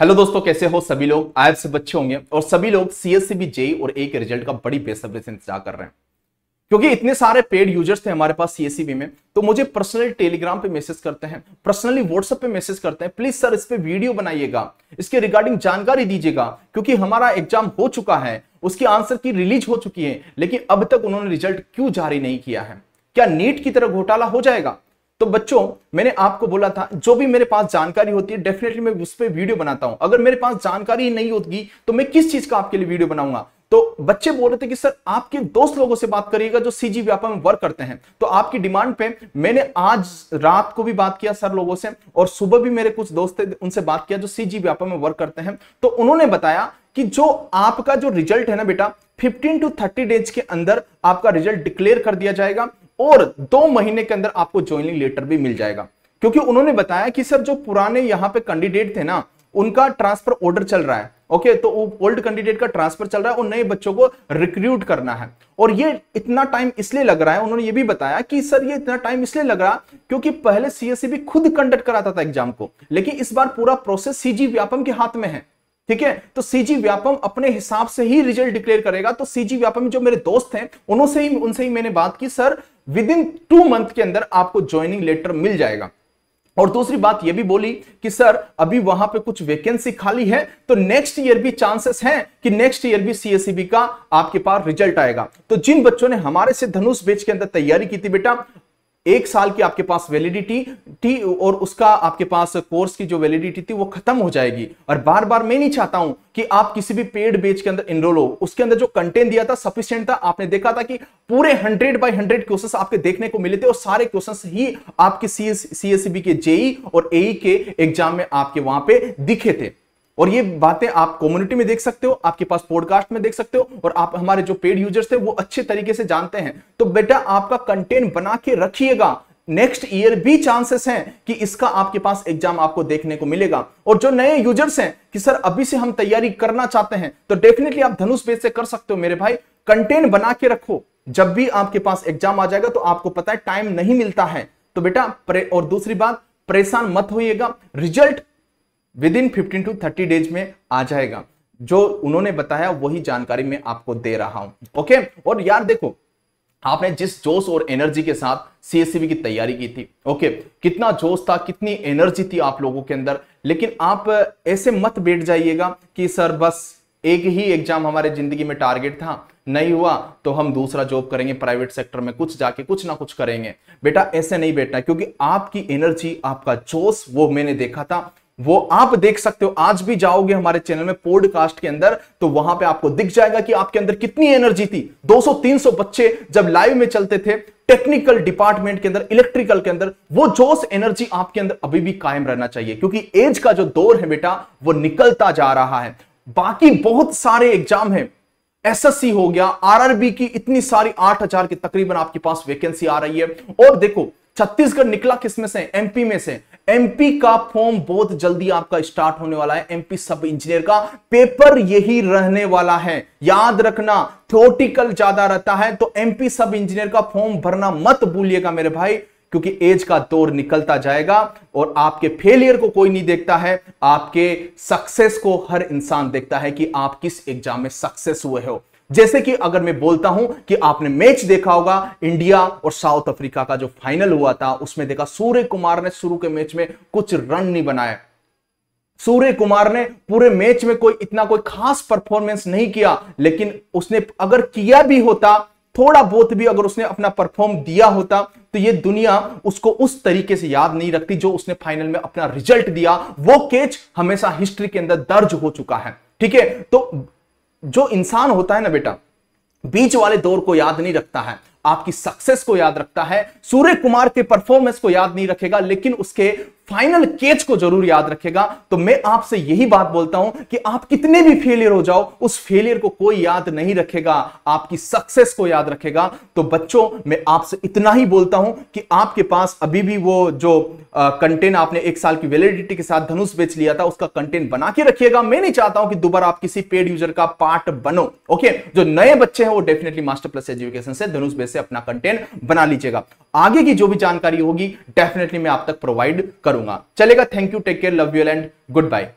hello दोस्तों कैसे हो सभी लोग आज से बच्चे होंगे और सभी लोग सी एस सीबी जेई और ए के रिजल्ट का बड़ी बेसब्री से इंतजार कर रहे हैं क्योंकि इतने सारे पेड यूजर्स थे हमारे पास सीएससीबी में तो मुझे पर्सनली टेलीग्राम पे मैसेज करते हैं पर्सनली व्हाट्सएप पे मैसेज करते हैं प्लीज सर इस पर वीडियो बनाइएगा इसके रिगार्डिंग जानकारी दीजिएगा क्योंकि हमारा एग्जाम हो चुका है उसकी आंसर की रिलीज हो चुकी है लेकिन अब तक उन्होंने रिजल्ट क्यों जारी नहीं किया है क्या नीट की तरह घोटाला हो जाएगा तो बच्चों मैंने आपको बोला था जो भी मेरे पास जानकारी होती है डेफिनेटली मैं उस पर वीडियो बनाता हूं अगर मेरे पास जानकारी नहीं होगी तो मैं किस चीज का आपके लिए वीडियो बनाऊंगा तो बच्चे बोल रहे थे कि सर आपके दोस्त लोगों से बात करिएगा जो सीजी व्यापार में वर्क करते हैं तो आपकी डिमांड पे मैंने आज रात को भी बात किया सर लोगों से और सुबह भी मेरे कुछ दोस्त थे उनसे बात किया जो सीजी व्यापार में वर्क करते हैं तो उन्होंने बताया कि जो आपका जो रिजल्ट है ना बेटा 15 टू 30 डेज के अंदर आपका रिजल्ट डिक्लेयर कर दिया जाएगा और दो महीने के अंदर आपको ज्वाइनिंग लेटर भी मिल जाएगा क्योंकि उन्होंने बताया कि सर जो पुराने यहां पे कैंडिडेट थे ना उनका ट्रांसफर ऑर्डर चल रहा है ओके तो ओल्ड कैंडिडेट का ट्रांसफर चल रहा है और नए बच्चों को रिक्रूट करना है और ये इतना टाइम इसलिए लग रहा है उन्होंने ये भी बताया कि सर ये इतना टाइम इसलिए लग रहा क्योंकि पहले सीएससी e भी खुद कंडक्ट कराता था एग्जाम को लेकिन इस बार पूरा प्रोसेस सीजी व्यापम के हाथ में है ठीक है तो सीजी व्यापम अपने हिसाब से ही रिजल्ट डिक्लेयर करेगा तो सीजी व्यापम जो मेरे दोस्त हैं उनसे ही उनसे ही मैंने बात की sir within two month के अंदर आपको ज्वाइनिंग लेटर मिल जाएगा और दूसरी बात यह भी बोली कि सर अभी वहां पे कुछ वैकेंसी खाली है तो नेक्स्ट ईयर भी चांसेस हैं कि नेक्स्ट ईयर भी सीएससीबी e का आपके पास रिजल्ट आएगा तो जिन बच्चों ने हमारे से धनुष बेच के अंदर तैयारी की थी बेटा एक साल की आपके पास वैलिडिटी थी और उसका आपके पास कोर्स की जो वैलिडिटी थी वो खत्म हो जाएगी और बार बार मैं नहीं चाहता हूं कि आप किसी भी पेड बेच के अंदर इनरोल हो उसके अंदर जो कंटेंट दिया था सफिशियंट था आपने देखा था कि पूरे हंड्रेड बाई हंड्रेड क्वेश्चन आपके देखने को मिले थे और सारे क्वेश्चन ही आपके सी एस e के जेई e और एई e के एग्जाम में आपके वहां पर दिखे थे और ये बातें आप कम्युनिटी में देख सकते हो आपके पास पॉडकास्ट में देख सकते हो और आप हमारे जो पेड यूजर्स थे वो अच्छे तरीके से जानते हैं तो बेटा आपका कंटेंट बना के रखिएगा नेक्स्ट ईयर भी चांसेस हैं कि इसका आपके पास एग्जाम आपको देखने को मिलेगा और जो नए यूजर्स हैं कि सर अभी से हम तैयारी करना चाहते हैं तो डेफिनेटली आप धनुष पेज से कर सकते हो मेरे भाई कंटेंट बना के रखो जब भी आपके पास एग्जाम आ जाएगा तो आपको पता है टाइम नहीं मिलता है तो बेटा और दूसरी बात परेशान मत होइएगा result within fifteen to thirty days में आ जाएगा जो उन्होंने बताया वही जानकारी मैं आपको दे रहा हूं ओके और यार देखो आपने जिस जोश और एनर्जी के साथ सीएससीबी की तैयारी की थी ओके कितना जोश था कितनी एनर्जी थी आप लोगों के अंदर लेकिन आप ऐसे मत बैठ जाइएगा कि सर बस एक ही एग्जाम हमारे जिंदगी में टारगेट था नहीं हुआ तो हम दूसरा जॉब करेंगे प्राइवेट सेक्टर में कुछ जाके कुछ ना कुछ करेंगे बेटा ऐसे नहीं बैठना क्योंकि आपकी एनर्जी आपका जोश वो मैंने देखा था वो आप देख सकते हो आज भी जाओगे हमारे चैनल में पॉडकास्ट के अंदर तो वहां पे आपको दिख जाएगा कि आपके अंदर कितनी एनर्जी थी 200-300 बच्चे जब लाइव में चलते थे टेक्निकल डिपार्टमेंट के अंदर इलेक्ट्रिकल के अंदर वो जोश एनर्जी आपके अंदर अभी भी कायम रहना चाहिए क्योंकि एज का जो दौर है बेटा वो निकलता जा रहा है बाकी बहुत सारे एग्जाम है एस हो गया आर की इतनी सारी आठ की तकरीबन आपके पास वेकेंसी आ रही है और देखो छत्तीसगढ़ निकला किसमें से एमपी में से एमपी का फॉर्म बहुत जल्दी आपका स्टार्ट होने वाला है एमपी सब इंजीनियर का पेपर यही रहने वाला है याद रखना थ्योटिकल ज्यादा रहता है तो एमपी सब इंजीनियर का फॉर्म भरना मत भूलिएगा मेरे भाई क्योंकि एज का दौर निकलता जाएगा और आपके फेलियर को कोई नहीं देखता है आपके सक्सेस को हर इंसान देखता है कि आप किस एग्जाम में सक्सेस हुए हो जैसे कि अगर मैं बोलता हूं कि आपने मैच देखा होगा इंडिया और साउथ अफ्रीका का जो फाइनल हुआ था उसमें देखा सूर्य कुमार ने शुरू के मैच में कुछ रन नहीं बनाए सूर्य कुमार ने पूरे मैच में कोई इतना कोई खास परफॉर्मेंस नहीं किया लेकिन उसने अगर किया भी होता थोड़ा बहुत भी अगर उसने अपना परफॉर्म दिया होता तो ये दुनिया उसको उस तरीके से याद नहीं रखती जो उसने फाइनल में अपना रिजल्ट दिया वो कैच हमेशा हिस्ट्री के अंदर दर्ज हो चुका है ठीक है तो जो इंसान होता है ना बेटा बीच वाले दौर को याद नहीं रखता है आपकी सक्सेस को याद रखता है सूर्य कुमार के परफॉर्मेंस को याद नहीं रखेगा लेकिन उसके फाइनल केच को जरूर याद रखेगा तो मैं आपसे यही बात बोलता हूं कि आप कितने भी फेलियर हो जाओ उस फेलियर को कोई याद नहीं रखेगा आपकी सक्सेस को याद रखेगा तो बच्चों मैं आपसे इतना ही बोलता हूं कि आपके पास अभी भी वो जो कंटेन आपने एक साल की वैलिडिटी के साथ धनुष बेच लिया था उसका कंटेंट बना के रखिएगा मैं नहीं चाहता हूं कि दोबारा आप किसी पेड यूजर का पार्ट बनो ओके जो नए बच्चे हैं वो डेफिनेटली मास्टर प्लस एजुकेशन से धनुष बेच से अपना कंटेंट बना लीजिएगा आगे की जो भी जानकारी होगी डेफिनेटली मैं आप तक प्रोवाइड करूंगा चलेगा thank you take care love you and good bye